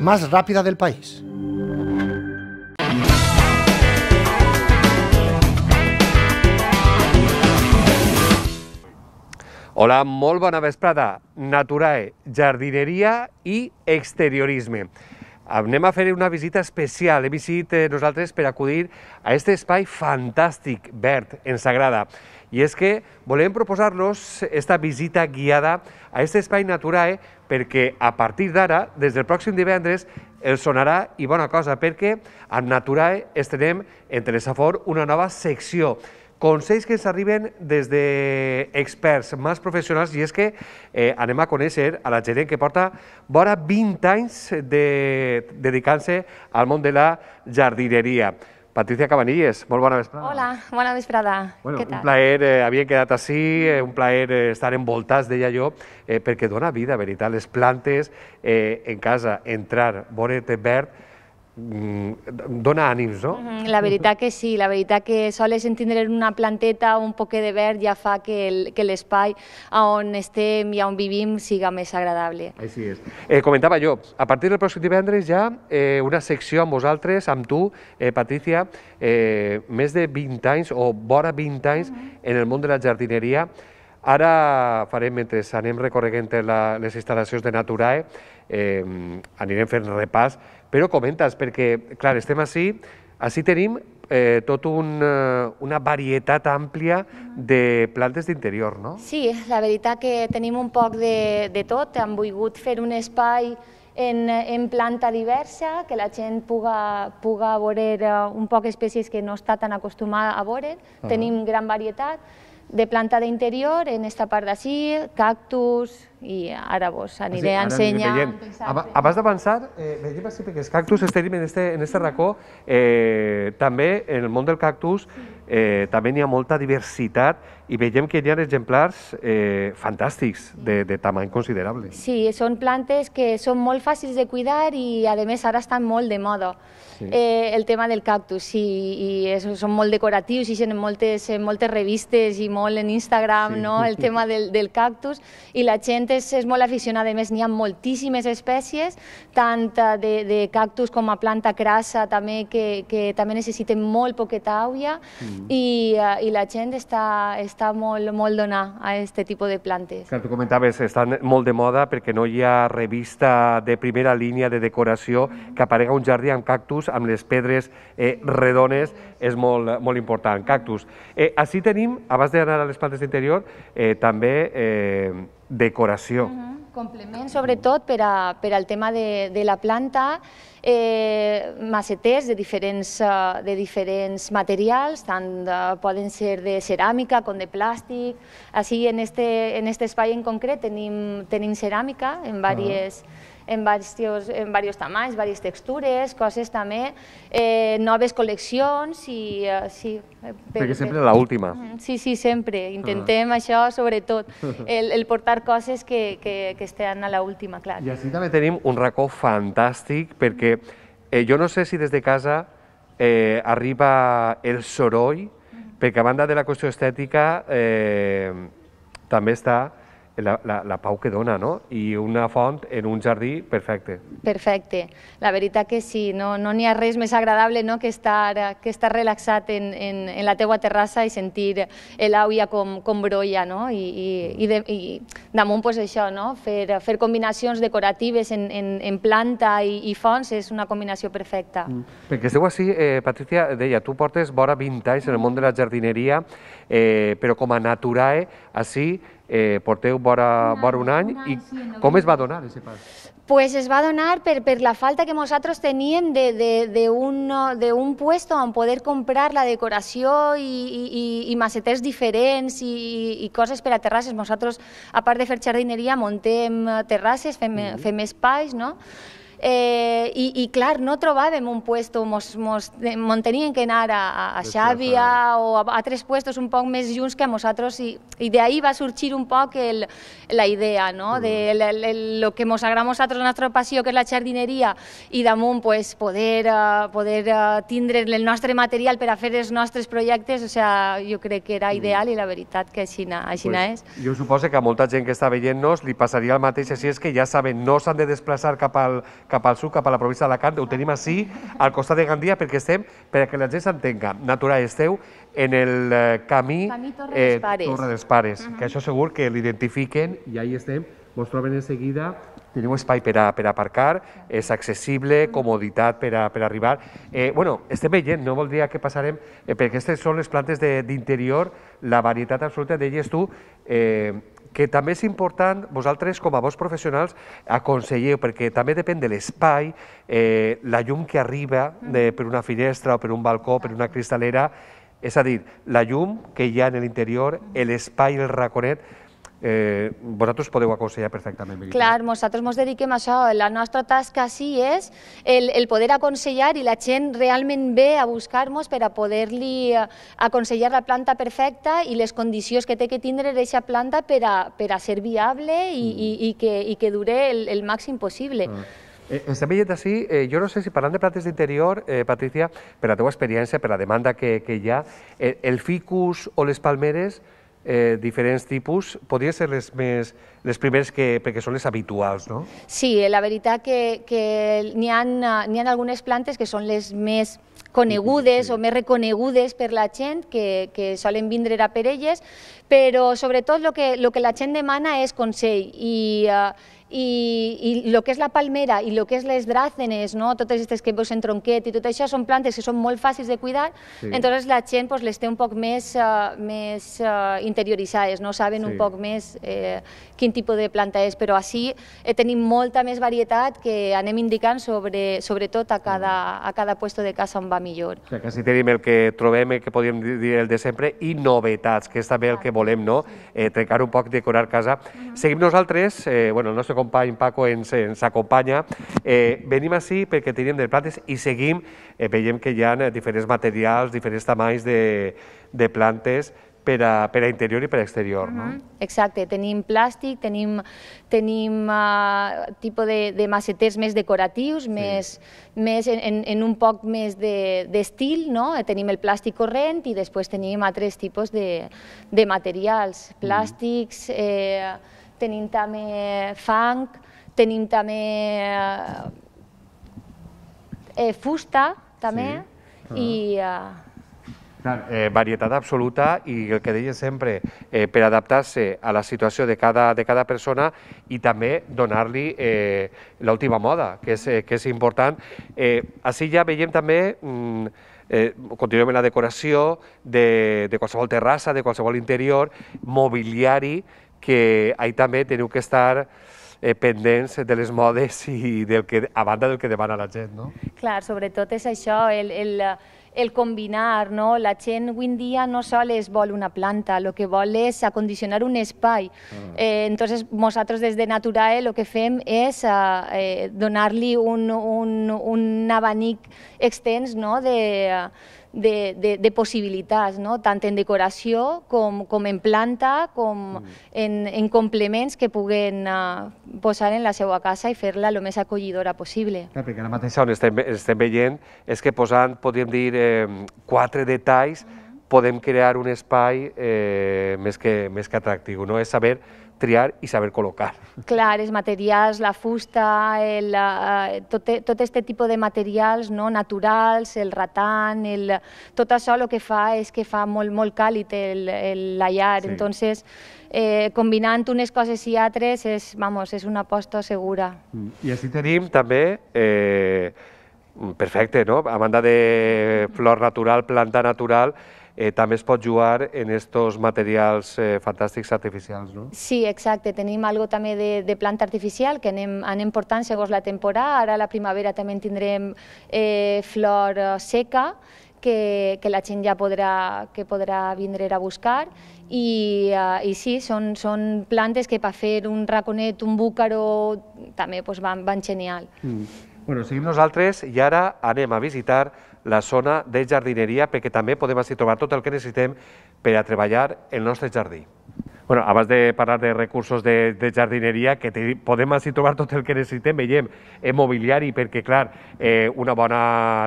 más rápida del país. Hola, molt bona vesprada. Naturae, jardineria i exteriorisme. Anem a fer una visita especial. Hem decidit eh, nosaltres per acudir a aquest espai fantàstic, verd, ens agrada i és que volem proposar-los esta visita guiada a aquest espai Naturae perquè a partir d'ara, des del pròxim divendres, el sonarà i bona cosa, perquè en Naturae estrenem en Telesafor una nova secció consells que ens arriben des d'experts més professionals i és que eh, anem a conèixer a la gerent que porta vora 20 anys de, dedicant-se al món de la jardineria. Patricia Cabanilles, molt bona vesprada. Hola, bona vesprada. Bueno, Què tal? Un plaer, eh, havíem quedat així, eh, un plaer eh, estar envoltats, deia jo, eh, perquè dona vida, veritat, les plantes eh, en casa, entrar, veure verd, Mm, dona ànims, no? Mm-hmm. La veritat que sí, la veritat que soles entendre una planteta o un poquet de verd ja fa que l'espai on estem i on vivim siga més agradable. Així és. Eh, comentava jo, a partir del pròxim divendres ja eh, una secció amb vosaltres, amb tu, eh, Patricia, eh, més de 20 anys o vora 20 anys uh mm-hmm. -huh. en el món de la jardineria. Ara farem, mentre anem recorregant les instal·lacions de Naturae, eh, anirem fent repàs però comenta's, perquè, clar, estem així, així tenim eh, tot un, eh, una varietat àmplia de plantes d'interior, no? Sí, la veritat que tenim un poc de, de tot. Hem volgut fer un espai en, en planta diversa, que la gent puga, puga veure eh, un poc espècies que no està tan acostumada a veure. Uh ah. -huh. Tenim gran varietat de planta d'interior, en esta part d'ací, cactus, i ara vos aniré ah, sí, a ensenyar... Abans d'avançar, eh, veiem així, que els cactus estem en este, en este racó, eh, també en el món del cactus eh, també n'hi ha molta diversitat i veiem que hi ha exemplars eh, fantàstics de, de tamany considerable. Sí, són plantes que són molt fàcils de cuidar i a més ara estan molt de moda. Sí. Eh, el tema del cactus, sí, i és, són molt decoratius i en moltes, en moltes revistes i molt en Instagram, sí. no?, el tema del, del cactus, i la gent gent és, és molt aficionada, a més n'hi ha moltíssimes espècies, tant eh, de, de cactus com a planta crassa, també que, que també necessiten molt poqueta aigua mm. Mm-hmm. i, eh, i la gent està, està molt, molt donada a aquest tipus de plantes. Que tu comentaves, estan molt de moda perquè no hi ha revista de primera línia de decoració que aparega un jardí amb cactus, amb les pedres eh, redones, és molt, molt important. Cactus. Eh, així tenim, abans d'anar a les plantes d'interior, eh, també eh, decoració. Uh -huh. Complement, sobretot, per, a, per al tema de, de la planta, eh, maceters de diferents, eh, de diferents materials, tant de, eh, poden ser de ceràmica com de plàstic. Així, en este, en este espai en concret tenim, tenim ceràmica en diverses... Uh -huh en diversos, en varios tamanys, diverses textures, coses també, eh, noves col·leccions i eh, eh Perquè sempre per... l'última. Mm, sí, sí, sempre. Ah. Intentem ah. això, sobretot, el, el portar coses que, que, que estan a l'última, clar. I així també tenim un racó fantàstic perquè eh, jo no sé si des de casa eh, arriba el soroll, mm. perquè a banda de la qüestió estètica eh, també està la, la, la pau que dona, no? I una font en un jardí, perfecte. Perfecte. La veritat que sí, no n'hi no ha res més agradable no, que, estar, que estar relaxat en, en, en la teua terrassa i sentir l'àvia com, com brolla, no? I, i, i, de, i damunt, pues, això, no? Fer, fer combinacions decoratives en, en, en planta i, i fonts és una combinació perfecta. Mm. Perquè esteu així, eh, Patricia, deia, tu portes vora 20 anys en el món de la jardineria, eh, però com a naturae, així, eh, porteu vora, vora un any, i com es va donar aquest pas? Pues es va donar per, per la falta que nosaltres teníem un puesto on poder comprar la decoració i, i, i maceters diferents i, i coses per a terrasses. Nosaltres, a part de fer jardineria, montem eh, terrasses, fem, mm -hmm. fem espais, no? eh, i, i clar, no trobàvem un puesto, mos, mos, eh, mos tenien que anar a, a Xàbia o a altres puestos un poc més junts que a nosaltres i, i d'ahí va sorgir un poc el, la idea, no?, mm. de el, el, el, lo que mos agrada a nosaltres, la nostra passió, que és la jardineria, i damunt, pues, poder, uh, poder uh, tindre el nostre material per a fer els nostres projectes, o sea, jo crec que era mm. ideal mm. i la veritat que així, així pues, és. Jo suposo que a molta gent que està veient-nos li passaria el mateix, si és que ja saben, no s'han de desplaçar cap al, cap al sud, cap a la província d'Alacant, ho tenim així, al costat de Gandia, perquè estem, perquè la gent s'entenga, natural, esteu en el eh, camí, camí Torre, eh, dels Pares, Torre dels Pares uh -huh. que això segur que l'identifiquen i ahí estem, mos troben de seguida teniu espai per a, per a aparcar, és accessible, comoditat per a, per a arribar. Eh, bueno, estem veient, no voldria que passarem, eh, perquè aquestes són les plantes d'interior, la varietat absoluta, d'elles, tu, eh, que també és important, vosaltres com a vos professionals aconselleu, perquè també depèn de l'espai, eh, la llum que arriba mm. de, per una finestra o per un balcó, per una cristalera, és a dir, la llum que hi ha en l'interior, mm. l'espai, el raconet, eh, vosaltres podeu aconsellar perfectament. Veritat. Clar, nosaltres ens dediquem a això. La nostra tasca sí és el, el poder aconsellar i la gent realment ve a buscar-nos per a poder-li eh, aconsellar la planta perfecta i les condicions que té que tindre aquesta planta per a, per a ser viable i, mm. i, i, que, i que dure el, el màxim possible. Mm. Eh, ens hem veient així, eh, jo no sé si parlant de plantes d'interior, eh, Patricia, per la teva experiència, per la demanda que, que hi ha, eh, el ficus o les palmeres, eh, diferents tipus, podria ser les, més, les primeres que, perquè són les habituals, no? Sí, la veritat que, que n'hi ha, ha algunes plantes que són les més conegudes sí. o més reconegudes per la gent, que, que solen vindre a per elles, però sobretot el que, lo que la gent demana és consell i, eh, i, i el que és la palmera i el que és les dràcenes, no? totes aquestes que veus en tronquet i tot això són plantes que són molt fàcils de cuidar, sí. entonces la gent pues, les té un poc més, uh, més uh, interioritzades, no saben sí. un poc més eh, quin tipus de planta és, però així eh, tenim molta més varietat que anem indicant sobre, sobretot a cada, a cada puesto de casa on va millor. O sigui, quasi tenim el que trobem, el que podríem dir el de sempre, i novetats, que és també el que volem, no? Eh, trencar un poc, decorar casa. Mm -hmm. Seguim nosaltres, eh, bueno, el nostre company Paco ens, ens acompanya. Eh, venim així perquè tenim de plantes i seguim, eh, veiem que hi ha eh, diferents materials, diferents tamanys de, de plantes per a, per a interior i per a exterior. uh -huh. no? Mm-hmm. Exacte, tenim plàstic, tenim, tenim uh, tipus de, de maceters més decoratius, sí. més, més en, en un poc més d'estil, de, no? Eh, tenim el plàstic corrent i després tenim altres tipus de, de materials, mm-hmm. plàstics... Uh -huh. eh, tenim també fang, tenim també eh, eh fusta, també, sí. i... Ah. Eh, eh, varietat absoluta i el que deia sempre, eh, per adaptar-se a la situació de cada, de cada persona i també donar-li eh, l'última moda, que és, eh, que és important. Eh, així ja veiem també... Mm, eh, continuem la decoració de, de qualsevol terrassa, de qualsevol interior, mobiliari, que ahí també teniu que estar eh, pendents de les modes i del que, a banda del que demana la gent, no? Clar, sobretot és això, el, el, el combinar, no? La gent avui en dia no es vol una planta, el que vol és acondicionar un espai. Ah. Eh, entonces, nosaltres des de Naturae el que fem és eh, eh donar-li un, un, un abanic extens no? de, de, de, de possibilitats, no? tant en decoració com, com en planta, com mm. en, en complements que puguen uh, posar en la seva casa i fer-la el més acollidora possible. Clar, perquè ara mateix on estem, estem veient és que posant, podríem dir, eh, quatre detalls podem crear un espai eh, més, que, més que atractiu, no? és saber triar i saber col·locar. Clar, els materials, la fusta, el, tot, tot este tipus de materials no, naturals, el ratan, el, tot això el que fa és que fa molt, molt càlid el, el, la llar, sí. entonces eh, combinant unes coses i altres és, vamos, és una aposta segura. Mm, I així tenim també eh, perfecte, no? A banda de flor natural, planta natural, eh, també es pot jugar en aquests materials eh, fantàstics artificials, no? Sí, exacte. Tenim algo també de, de planta artificial que anem, anem portant segons la temporada. Ara a la primavera també en tindrem eh, flor eh, seca, que, que la gent ja podrà, que podrà vindre a buscar i, uh, i sí, són, són plantes que per fer un raconet, un búcaro, també pues, doncs, van, van genial. Mm. Bueno, seguim nosaltres i ara anem a visitar la zona de jardineria perquè també podem així trobar tot el que necessitem per a treballar el nostre jardí. Bueno, abans de parlar de recursos de, de jardineria, que te, podem així trobar tot el que necessitem, veiem, eh, mobiliari, perquè, clar, eh, una bona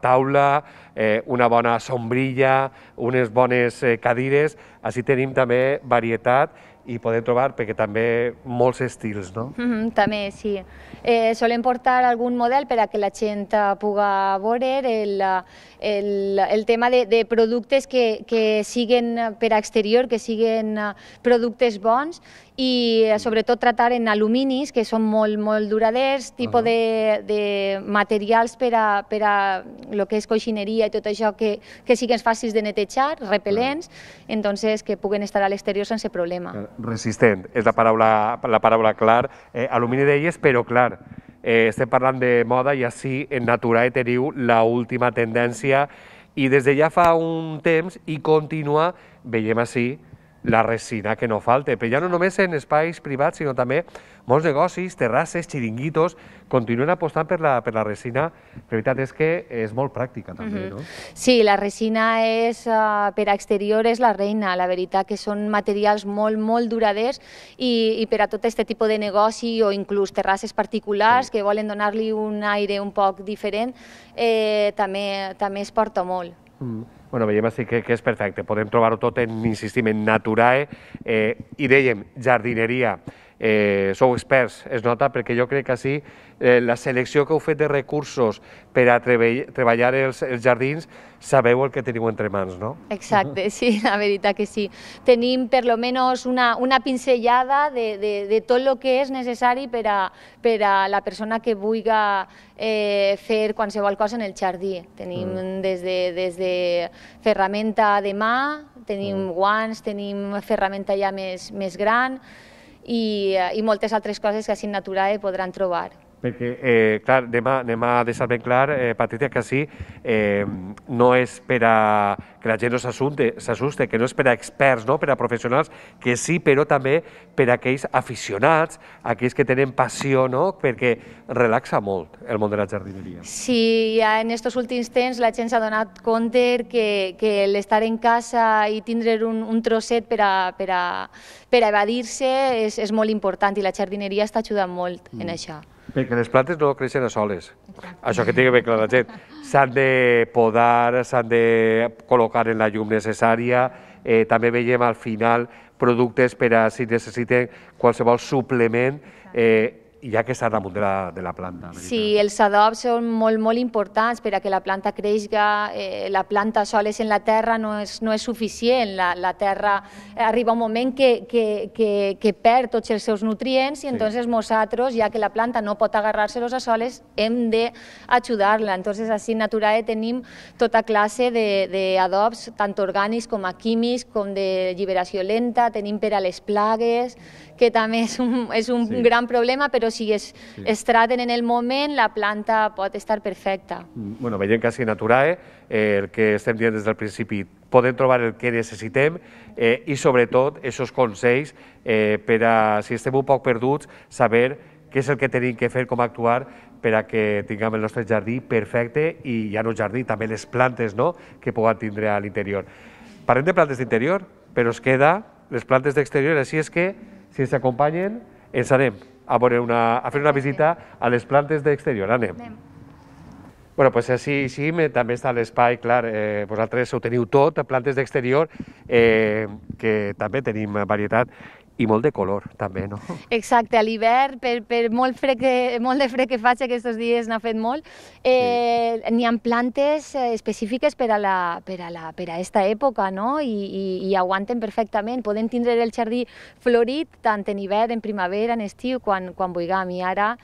taula, eh, una bona sombrilla, unes bones eh, cadires, així tenim també varietat i poder trobar, perquè també molts estils, no? Mm -hmm, també, sí. Eh, solen portar algun model per a que la gent eh, puga veure el, el, el tema de, de productes que, que siguen per a exterior, que siguen eh, productes bons i sobretot tratar en aluminis, que són molt, molt duraders, tipus uh -huh. de, de materials per a, per a lo que és coixineria i tot això que, que siguin fàcils de netejar, repel·lents, uh -huh. entonces que puguen estar a l'exterior sense problema. Resistent, és la paraula, la paraula clar. Eh, alumini deies, però clar, eh, estem parlant de moda i així en Naturae teniu l'última tendència i des de ja fa un temps i continua, veiem així, la resina que no falte, però ja no només en espais privats, sinó també molts negocis, terrasses, xiringuitos, continuen apostant per la, per la resina. La veritat és que és molt pràctica, també, mm -hmm. no? Sí, la resina és, uh, per a exterior és la reina, la veritat que són materials molt, molt duraders i, i per a tot aquest tipus de negoci o inclús terrasses particulars sí. que volen donar-li un aire un poc diferent, eh, també, també es porta molt. Mm. Bueno, veiem així que, que és perfecte. Podem trobar-ho tot en, insistim, en naturae eh, i dèiem jardineria eh, sou experts, es nota, perquè jo crec que així eh, la selecció que heu fet de recursos per a treballar els, els jardins, sabeu el que teniu entre mans, no? Exacte, sí, la veritat que sí. Tenim per lo menos una, una pincellada de, de, de tot el que és necessari per a, per a la persona que vulgui eh, fer qualsevol cosa en el jardí. Tenim mm. des, de, des de ferramenta de mà, tenim mm. guants, tenim ferramenta ja més, més gran, i, eh, i moltes altres coses que a Signatura podran trobar. Perquè, eh, clar, anem a, anem a deixar ben clar, eh, Patricia, que sí, eh, no és per a que la gent no s'assuste, que no és per a experts, no? per a professionals, que sí, però també per a aquells aficionats, aquells que tenen passió, no? perquè relaxa molt el món de la jardineria. Sí, ja en aquests últims temps la gent s'ha donat compte que, que l'estar en casa i tindre un, un trosset per a, per a, per a evadir-se és, és molt important i la jardineria està ajudant molt mm. en això. Perquè les plantes no creixen a soles. Això que tingui ben clar la gent. S'han de podar, s'han de col·locar en la llum necessària, eh, també veiem al final productes per a si necessiten qualsevol suplement eh, i aquesta rebull de la, de la planta. Sí, els adobs són molt, molt importants per a que la planta creixga. Eh, la planta soles en la terra no és, no és suficient. La, la terra eh, arriba un moment que, que, que, que perd tots els seus nutrients i sí. entonces nosaltres, ja que la planta no pot agarrar-se-los a soles, hem d'ajudar-la. Entonces, així Naturae tenim tota classe d'adobs, tant orgànics com a químics, com de lliberació lenta, tenim per a les plagues, que també és un, és un sí. gran problema, però si es, sí. es traten en el moment, la planta pot estar perfecta. Mm, bueno, veiem que a Signaturae eh, el que estem dient des del principi podem trobar el que necessitem eh, i sobretot aquests consells eh, per a, si estem un poc perduts, saber què és el que tenim que fer, com actuar per a que tinguem el nostre jardí perfecte i ja no jardí, també les plantes no? que puguem tindre a l'interior. Parlem de plantes d'interior, però es queda les plantes d'exterior, així és que si ens acompanyen, ens anem a, veure una, a fer una visita a les plantes d'exterior. Anem. Bé. Bueno, pues així, així també està l'espai, clar, eh, vosaltres ho teniu tot, plantes d'exterior, eh, que també tenim varietat i molt de color, també, no? Exacte, a l'hivern, per, per molt, fred que, molt de fred que faig aquests dies, n'ha fet molt, eh, sí. n'hi ha plantes eh, específiques per a, la, per, a la, per a esta època, no? I, i, i aguanten perfectament. Podem tindre el jardí florit tant en hivern, en primavera, en estiu, quan, quan vulguem. I ara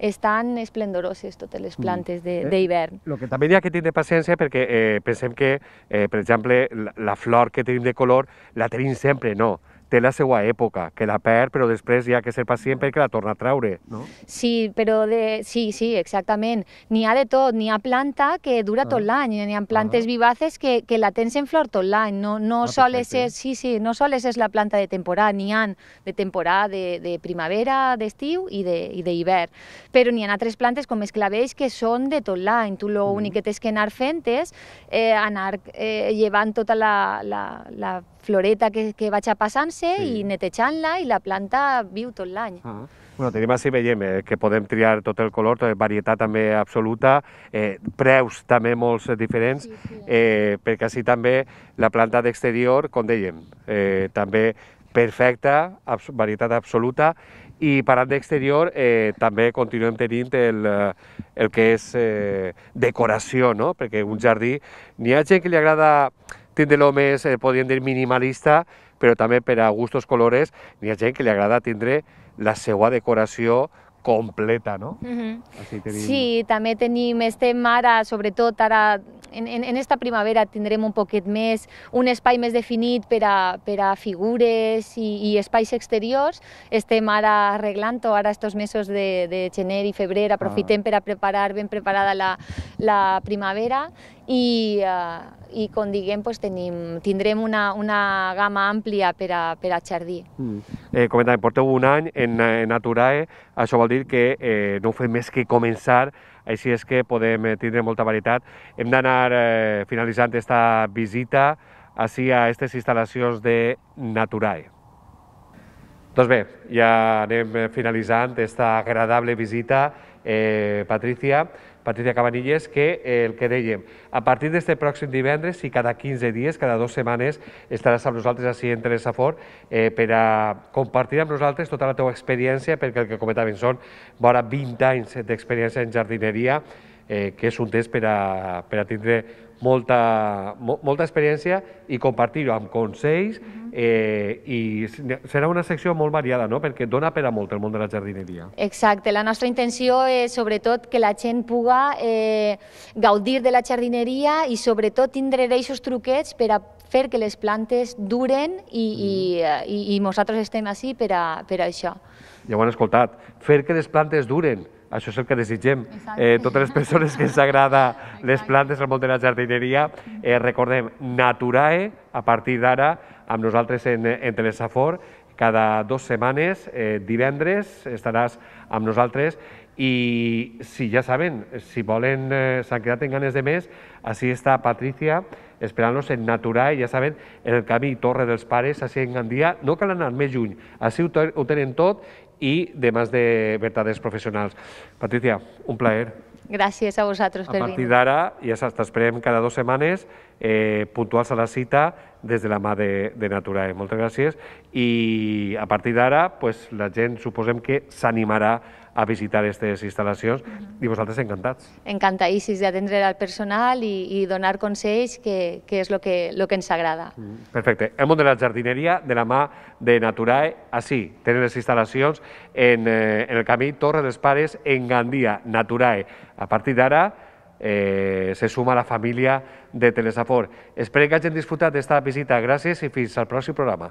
estan esplendoroses totes les mm. plantes eh, d'hivern. Eh, el que també hi ha que tenir paciència perquè eh, pensem que, eh, per exemple, la, la flor que tenim de color la tenim sempre, no? té la seva època, que la perd, però després hi ha que ser pacient perquè la torna a traure, no? Sí, però de... sí, sí, exactament. N'hi ha de tot, n'hi ha planta que dura ah. tot l'any, n'hi ha plantes ah. vivaces que, que la tens en flor tot l'any, no, no ah, soles és, sí, sí, no soles és la planta de temporada, n'hi ha de temporada, de, de primavera, d'estiu i d'hivern, de, però n'hi ha altres plantes com esclavells que són de tot l'any, tu l'únic mm. que tens que anar fent és eh, anar eh, llevant tota la, la, la floreta que, que vaig passant-se sí. i netejant-la i la planta viu tot l'any. Ah. Bueno, tenim així, veiem, eh, que podem triar tot el color, varietat també absoluta, eh, preus també molts diferents, sí, sí. Eh, perquè així també la planta d'exterior, com dèiem, eh, també perfecta, abs varietat absoluta, i parlant d'exterior, eh, també continuem tenint el, eh, el que és eh, decoració, no? perquè un jardí... N'hi ha gent que li agrada tindre-lo més, eh, podríem dir, minimalista, però també per a gustos colores n'hi ha gent que li agrada tindre la seva decoració completa, no? Uh -huh. tenim... Sí, també tenim, estem ara, sobretot ara, en, en, en esta primavera tindrem un poquet més, un espai més definit per a, per a figures i, i espais exteriors. Estem ara arreglant ara estos mesos de, de gener i febrer, ah. aprofitem ah. per a preparar ben preparada la, la primavera i, eh, i com diguem, doncs, tenim, tindrem una, una gamma àmplia per a, per a jardí. Mm. Eh, comenta, porteu un any en, eh, en Aturae, això vol dir que eh, no ho fem més que començar, així és que podem eh, tindre molta varietat. Hem d'anar eh, finalitzant aquesta visita així a aquestes instal·lacions de Naturae. Doncs bé, ja anem eh, finalitzant aquesta agradable visita. Eh, Patricia, Patricia Cabanilles, que eh, el que dèiem, a partir d'este pròxim divendres i cada 15 dies, cada dues setmanes, estaràs amb nosaltres així en Telesafor eh, per a compartir amb nosaltres tota la teva experiència, perquè el que comentàvem són vora 20 anys d'experiència en jardineria, eh, que és un test per a, per a tindre molta, mo, molta experiència i compartir-ho amb consells eh, i serà una secció molt variada, no? perquè dona per a molt el món de la jardineria. Exacte, la nostra intenció és sobretot que la gent puga eh, gaudir de la jardineria i sobretot tindre d'aixos truquets per a fer que les plantes duren i, mm. i, eh, i, i nosaltres estem així per a, per a això. Ja ho han escoltat, fer que les plantes duren, això és el que desitgem. Eh, totes les persones que ens agrada les plantes, el món de la jardineria, eh, recordem Naturae, a partir d'ara, amb nosaltres en, en Telesafor, cada dues setmanes, eh, divendres, estaràs amb nosaltres i si ja saben, si volen, eh, s'han quedat en ganes de més, així està Patricia esperant-nos en Naturae, ja saben, en el camí Torre dels Pares, així en Gandia, no cal anar més lluny, així ho, ho tenen tot i de més de veritats professionals. Patricia, un plaer. Gràcies a vosaltres per venir. A partir d'ara, ja saps, t'esperem cada dues setmanes, eh, puntuals a la cita, des de la mà de, de Naturae. Moltes gràcies. I a partir d'ara, pues, la gent suposem que s'animarà a visitar aquestes instal·lacions uh mhm. -huh. i vosaltres encantats. Encantadíssims d'atendre al personal i, i donar consells, que, que és el que, lo que ens agrada. Uh mm, -huh. Perfecte. El món de la jardineria de la mà de Naturae, així, tenen les instal·lacions en, eh, en el camí Torre dels Pares, en Gandia, Naturae. A partir d'ara, eh, se suma la família de Telesafor. Esperem que hagin disfrutat d'esta visita. Gràcies i fins al pròxim programa.